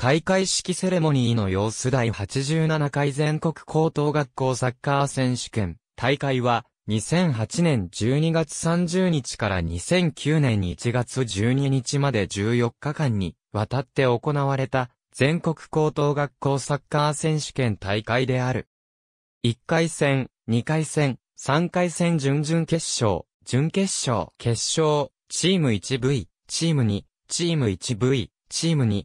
開会式セレモニーの様子第87回全国高等学校サッカー選手権大会は2008年12月30日から2009年1月12日まで14日間にわたって行われた全国高等学校サッカー選手権大会である。1回戦、2回戦、3回戦準々決勝、準決勝、決勝、チーム 1V、チーム2、チーム 1V、チーム2、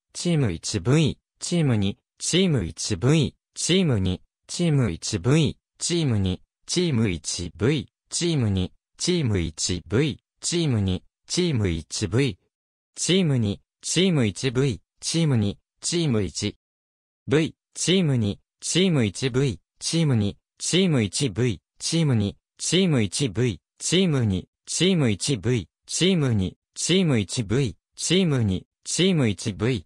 チーム 1V、チーム2、チーム 1V、チーム2、チーム 1V、チーム2、チーム 1V、チーム2、チーム 1V、チーム2、チーム 1V、チーム2、チーム 1V、チーム2、チーム 1V、チーム2、チーム 1V、チーム2、チーム 1V、チーム2、チーム 1V、チーム2、チーム 1V、チーム2、チーム 1V、チーム2、チーム 1V、チチーームム 1V、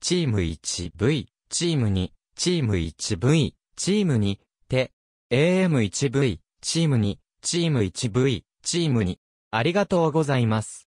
チーム 1V、チーム2、チーム 1V、チーム2、て、AM1V、チーム2、チーム 1V、チーム2。ありがとうございます。